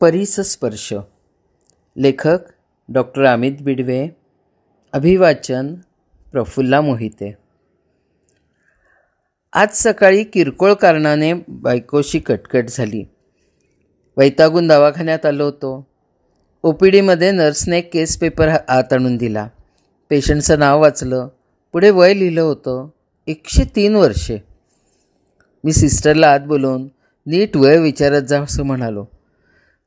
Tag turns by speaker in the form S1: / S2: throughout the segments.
S1: परिसस्पर्श लेखक डॉक्टर अमित बिडवे अभिवाचन प्रफुल्ला मोहिते आज सकाळी किरकोळ कारणाने बायकोशी कटकट झाली वैतागून दवाखान्यात आलो होतो ओ पी डीमध्ये नर्सने केस पेपर आत आणून दिला पेशंटचं नाव वाचलं पुढे वय लिहिलं होतं एकशे तीन वर्षे मी सिस्टरला आत बोलवून नीट वय विचारत जा असं म्हणालो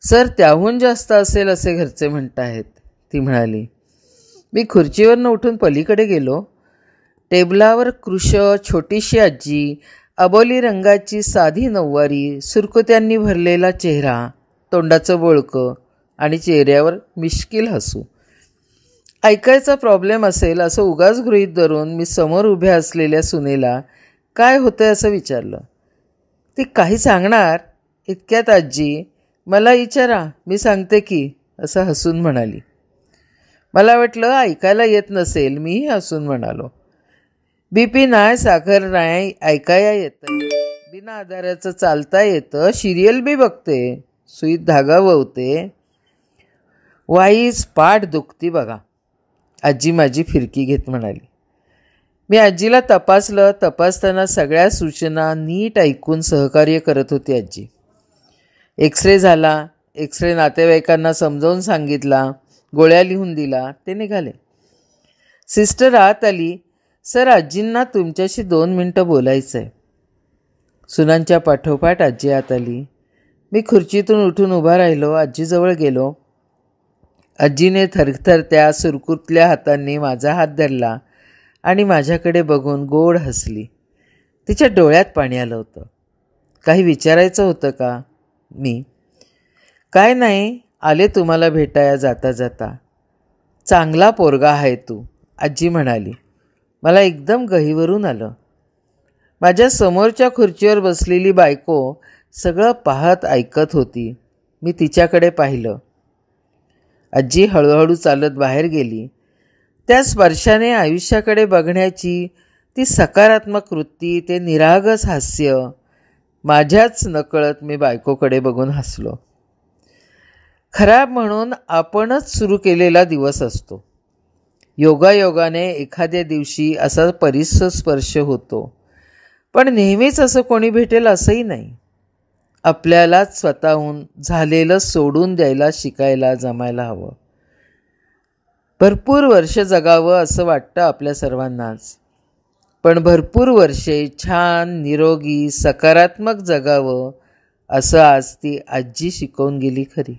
S1: सर त्याहून जास्त असेल असे घरचे म्हणत आहेत ती म्हणाली मी खुर्चीवरनं उठून पलीकडे गेलो टेबलावर कृश छोटीशी आजी अबोली रंगाची साधी नऊवारी सुरकुत्यांनी भरलेला चेहरा तोंडाचं बोळकं आणि चेहऱ्यावर मिश्किल हसू ऐकायचा प्रॉब्लेम असेल असं उगाच गृहीत धरून मी समोर उभ्या असलेल्या सुनेला काय होतंय असं विचारलं ती काही सांगणार इतक्यात आजी मला विचारा मी सांगते की असं हसून म्हणाली मला वाटलं ऐकायला येत नसेल मीही हसून म्हणालो बीपी नाय साखर नाय ऐकायला येतं बिना आधाराचं चालता येतं शिरियल बी बघते सुईत धागा ववते वाईज पाठ दुखती बघा आजी माझी फिरकी घेत म्हणाली मी आजीला तपासलं तपासताना सगळ्या सूचना नीट ऐकून सहकार्य करत होती आजी एक्सरे झाला एक्सरे नातेवाईकांना समजावून सांगितला गोळ्या लिहून दिला ते निघाले सिस्टर आत आली सर आजींना तुमच्याशी दोन मिनटं बोलायचं आहे सुनांच्या पाठोपाठ आजी आत आली मी खुर्चीतून उठून उभा राहिलो आजीजवळ गेलो आजीने थरथर त्या सुरकुतल्या हातांनी माझा हात धरला आणि माझ्याकडे बघून गोड हसली तिच्या डोळ्यात पाणी आलं होतं काही विचारायचं होतं का मी काय नाही आले तुम्हाला भेटाया जाता जाता चांगला पोरगा आहे तू आजी म्हणाली मला एकदम गहीवरून आलं माझ्या समोरच्या खुर्चीवर बसलेली बायको सगळं पाहत ऐकत होती मी तिच्याकडे पाहिलं आजी हळूहळू चालत बाहेर गेली त्या स्पर्शाने आयुष्याकडे बघण्याची ती सकारात्मक वृत्ती ते निरागस हास्य माझ्याच नकळत मी बायकोकडे बघून हसलो खराब म्हणून आपणच सुरू केलेला दिवस असतो योगायोगाने एखाद्या दिवशी असा परिसर स्पर्श होतो पण नेहमीच असं कोणी भेटेल असंही नाही आपल्यालाच स्वतःहून झालेलं सोडून द्यायला शिकायला जमायला हवं भरपूर वर्ष जगावं असं वाटतं आपल्या सर्वांनाच पण भरपूर वर्षे छान निरोगी सकारात्मक जगावं असं आज ती आजी शिकवून गेली खरी